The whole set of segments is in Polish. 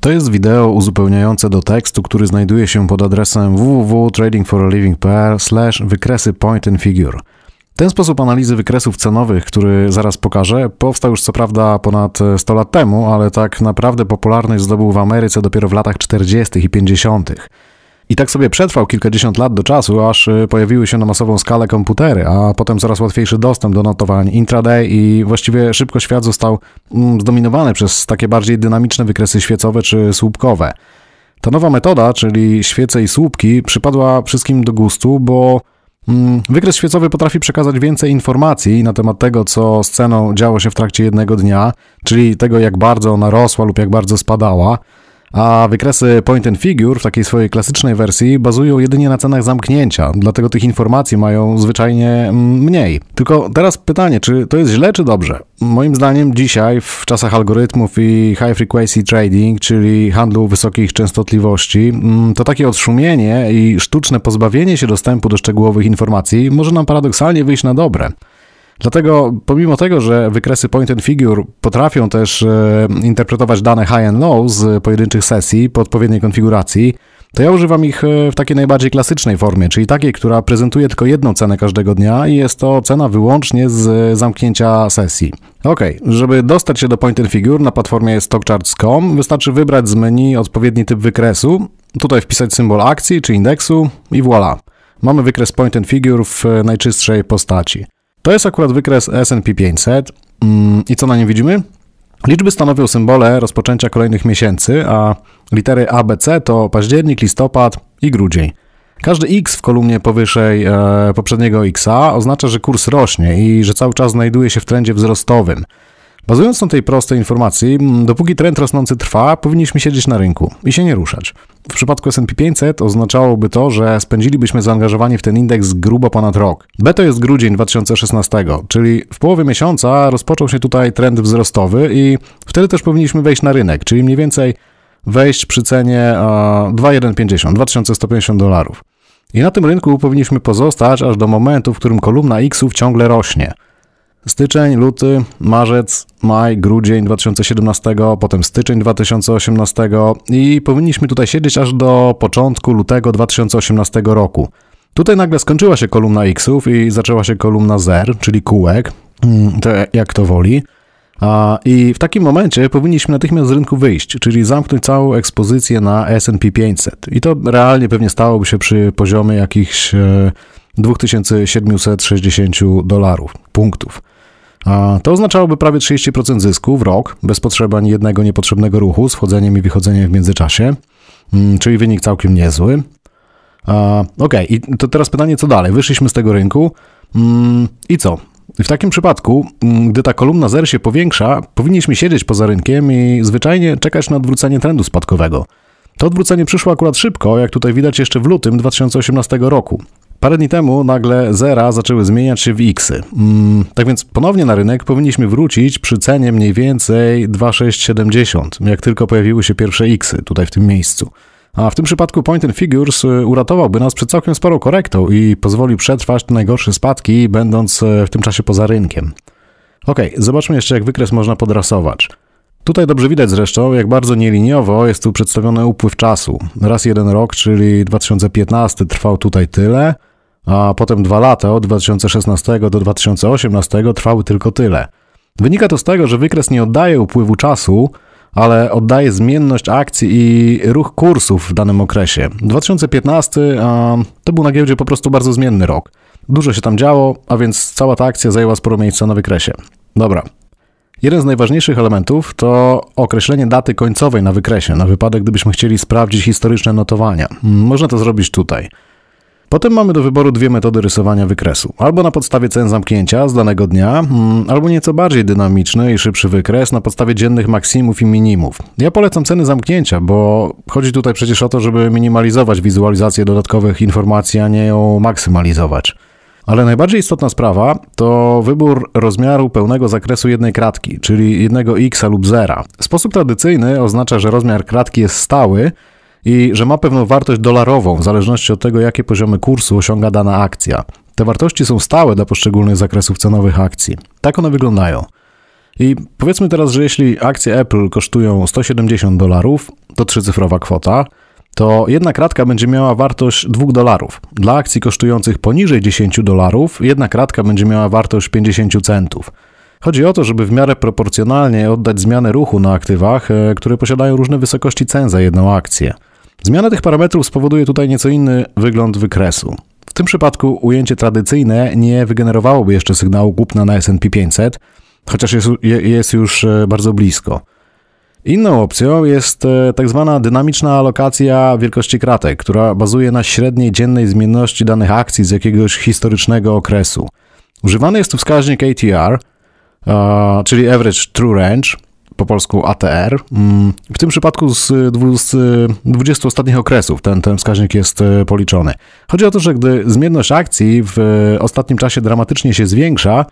To jest wideo uzupełniające do tekstu, który znajduje się pod adresem www.tradingforaliving.pl wykresy point and figure. Ten sposób analizy wykresów cenowych, który zaraz pokażę, powstał już co prawda ponad 100 lat temu, ale tak naprawdę popularność zdobył w Ameryce dopiero w latach 40. i 50. I tak sobie przetrwał kilkadziesiąt lat do czasu, aż y, pojawiły się na masową skalę komputery, a potem coraz łatwiejszy dostęp do notowań intraday i właściwie szybko świat został mm, zdominowany przez takie bardziej dynamiczne wykresy świecowe czy słupkowe. Ta nowa metoda, czyli świece i słupki, przypadła wszystkim do gustu, bo mm, Wykres świecowy potrafi przekazać więcej informacji na temat tego, co z ceną działo się w trakcie jednego dnia, czyli tego, jak bardzo ona rosła lub jak bardzo spadała. A wykresy Point and Figure w takiej swojej klasycznej wersji bazują jedynie na cenach zamknięcia, dlatego tych informacji mają zwyczajnie mm, mniej. Tylko teraz pytanie, czy to jest źle czy dobrze? Moim zdaniem dzisiaj w czasach algorytmów i high frequency trading, czyli handlu wysokich częstotliwości, mm, to takie odszumienie i sztuczne pozbawienie się dostępu do szczegółowych informacji może nam paradoksalnie wyjść na dobre. Dlatego pomimo tego, że wykresy point and figure potrafią też e, interpretować dane high and low z pojedynczych sesji po odpowiedniej konfiguracji, to ja używam ich e, w takiej najbardziej klasycznej formie, czyli takiej, która prezentuje tylko jedną cenę każdego dnia i jest to cena wyłącznie z zamknięcia sesji. Ok, żeby dostać się do Point and Figure na platformie stockcharts.com wystarczy wybrać z menu odpowiedni typ wykresu, tutaj wpisać symbol akcji czy indeksu i voilà. Mamy wykres Point and Figure w e, najczystszej postaci. To jest akurat wykres S&P 500 mm, i co na nim widzimy? Liczby stanowią symbole rozpoczęcia kolejnych miesięcy, a litery ABC to październik, listopad i grudzień. Każdy X w kolumnie powyżej e, poprzedniego Xa oznacza, że kurs rośnie i że cały czas znajduje się w trendzie wzrostowym. Bazując na tej prostej informacji, dopóki trend rosnący trwa, powinniśmy siedzieć na rynku i się nie ruszać w przypadku S&P 500 oznaczałoby to, że spędzilibyśmy zaangażowanie w ten indeks grubo ponad rok. B to jest grudzień 2016, czyli w połowie miesiąca rozpoczął się tutaj trend wzrostowy i wtedy też powinniśmy wejść na rynek, czyli mniej więcej wejść przy cenie 2,150, 2150 dolarów. I na tym rynku powinniśmy pozostać aż do momentu, w którym kolumna X-ów ciągle rośnie – Styczeń, luty, marzec, maj, grudzień 2017, potem styczeń 2018 i powinniśmy tutaj siedzieć aż do początku lutego 2018 roku. Tutaj nagle skończyła się kolumna X-ów i zaczęła się kolumna zer, czyli kółek, mm, to jak to woli. I w takim momencie powinniśmy natychmiast z rynku wyjść, czyli zamknąć całą ekspozycję na SP 500. I to realnie pewnie stałoby się przy poziomie jakichś 2760 e, dolarów, punktów. A to oznaczałoby prawie 30% zysku w rok, bez potrzeby ani jednego niepotrzebnego ruchu z wchodzeniem i wychodzeniem w międzyczasie, mm, czyli wynik całkiem niezły. OK, i to teraz pytanie, co dalej? Wyszliśmy z tego rynku mm, i co? W takim przypadku, mm, gdy ta kolumna zer się powiększa, powinniśmy siedzieć poza rynkiem i zwyczajnie czekać na odwrócenie trendu spadkowego. To odwrócenie przyszło akurat szybko, jak tutaj widać jeszcze w lutym 2018 roku. Parę dni temu nagle zera zaczęły zmieniać się w xy. Mm, tak więc ponownie na rynek powinniśmy wrócić przy cenie mniej więcej 2670, jak tylko pojawiły się pierwsze xy tutaj w tym miejscu. A w tym przypadku Point and Figures y, uratowałby nas przed całkiem sporą korektą i pozwolił przetrwać te najgorsze spadki, będąc y, w tym czasie poza rynkiem. Ok, zobaczmy jeszcze jak wykres można podrasować. Tutaj dobrze widać zresztą, jak bardzo nieliniowo jest tu przedstawiony upływ czasu. Raz jeden rok, czyli 2015 trwał tutaj tyle, a potem dwa lata, od 2016 do 2018, trwały tylko tyle. Wynika to z tego, że wykres nie oddaje upływu czasu, ale oddaje zmienność akcji i ruch kursów w danym okresie. 2015 a, to był na giełdzie po prostu bardzo zmienny rok. Dużo się tam działo, a więc cała ta akcja zajęła sporo miejsca na wykresie. Dobra. Jeden z najważniejszych elementów to określenie daty końcowej na wykresie, na wypadek gdybyśmy chcieli sprawdzić historyczne notowania. Można to zrobić tutaj. Potem mamy do wyboru dwie metody rysowania wykresu. Albo na podstawie cen zamknięcia z danego dnia, mm, albo nieco bardziej dynamiczny i szybszy wykres na podstawie dziennych maksimów i minimów. Ja polecam ceny zamknięcia, bo chodzi tutaj przecież o to, żeby minimalizować wizualizację dodatkowych informacji, a nie ją maksymalizować. Ale najbardziej istotna sprawa to wybór rozmiaru pełnego zakresu jednej kratki, czyli jednego x lub zera. Sposób tradycyjny oznacza, że rozmiar kratki jest stały, i że ma pewną wartość dolarową w zależności od tego, jakie poziomy kursu osiąga dana akcja. Te wartości są stałe dla poszczególnych zakresów cenowych akcji. Tak one wyglądają. I powiedzmy teraz, że jeśli akcje Apple kosztują 170 dolarów, to trzycyfrowa kwota, to jedna kratka będzie miała wartość 2 dolarów. Dla akcji kosztujących poniżej 10 dolarów, jedna kratka będzie miała wartość 50 centów. Chodzi o to, żeby w miarę proporcjonalnie oddać zmianę ruchu na aktywach, e, które posiadają różne wysokości cen za jedną akcję. Zmiana tych parametrów spowoduje tutaj nieco inny wygląd wykresu. W tym przypadku ujęcie tradycyjne nie wygenerowałoby jeszcze sygnału kupna na S&P 500, chociaż jest, jest już e, bardzo blisko. Inną opcją jest e, tak zwana dynamiczna alokacja wielkości kratek, która bazuje na średniej dziennej zmienności danych akcji z jakiegoś historycznego okresu. Używany jest tu wskaźnik ATR, czyli Average True Range, po polsku ATR. Mm, w tym przypadku z 20 ostatnich okresów ten, ten wskaźnik jest e, policzony. Chodzi o to, że gdy zmienność akcji w e, ostatnim czasie dramatycznie się zwiększa,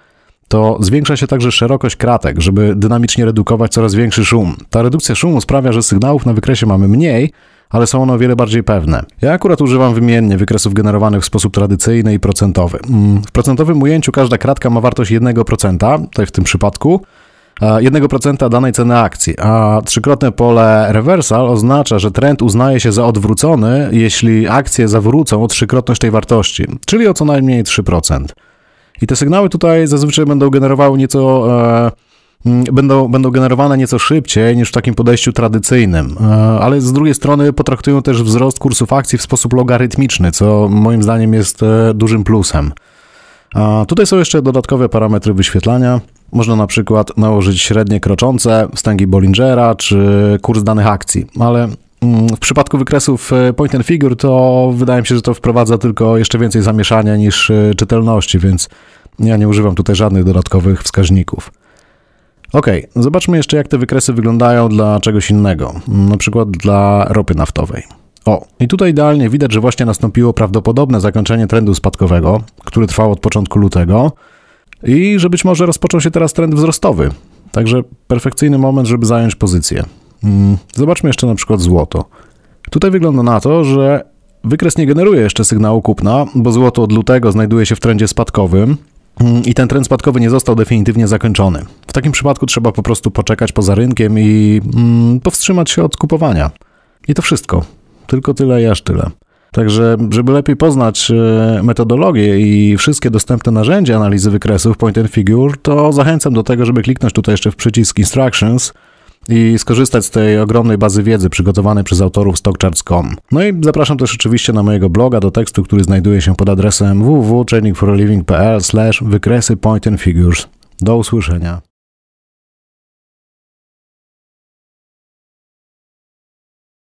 to zwiększa się także szerokość kratek, żeby dynamicznie redukować coraz większy szum. Ta redukcja szumu sprawia, że sygnałów na wykresie mamy mniej, ale są one o wiele bardziej pewne. Ja akurat używam wymiennie wykresów generowanych w sposób tradycyjny i procentowy. Mm, w procentowym ujęciu każda kratka ma wartość 1%, tutaj w tym przypadku, 1% danej ceny akcji, a trzykrotne pole reversal oznacza, że trend uznaje się za odwrócony, jeśli akcje zawrócą o trzykrotność tej wartości, czyli o co najmniej 3%. I te sygnały tutaj zazwyczaj będą generowały nieco. E, mm, będą, będą generowane nieco szybciej niż w takim podejściu tradycyjnym, e, ale z drugiej strony potraktują też wzrost kursów akcji w sposób logarytmiczny, co moim zdaniem jest e, dużym plusem. A tutaj są jeszcze dodatkowe parametry wyświetlania. Można na przykład nałożyć średnie kroczące, wstęgi Bollingera czy kurs danych akcji, ale mm, w przypadku wykresów e, point and figure to wydaje mi się, że to wprowadza tylko jeszcze więcej zamieszania niż e, czytelności, więc ja nie używam tutaj żadnych dodatkowych wskaźników. Ok, zobaczmy jeszcze jak te wykresy wyglądają dla czegoś innego, mm, na przykład dla ropy naftowej. O, i tutaj idealnie widać, że właśnie nastąpiło prawdopodobne zakończenie trendu spadkowego, który trwał od początku lutego, i że być może rozpoczął się teraz trend wzrostowy. Także perfekcyjny moment, żeby zająć pozycję. Mm, zobaczmy jeszcze na przykład złoto. Tutaj wygląda na to, że wykres nie generuje jeszcze sygnału kupna, bo złoto od lutego znajduje się w trendzie spadkowym mm, i ten trend spadkowy nie został definitywnie zakończony. W takim przypadku trzeba po prostu poczekać poza rynkiem i mm, powstrzymać się od kupowania. I to wszystko. Tylko tyle i aż tyle. Także, żeby lepiej poznać e, metodologię i wszystkie dostępne narzędzia analizy wykresów Point and Figure, to zachęcam do tego, żeby kliknąć tutaj jeszcze w przycisk Instructions i skorzystać z tej ogromnej bazy wiedzy przygotowanej przez autorów stockcharts.com. No i zapraszam też oczywiście na mojego bloga do tekstu, który znajduje się pod adresem www.trainingforaliving.pl wykresy point and figures. Do usłyszenia.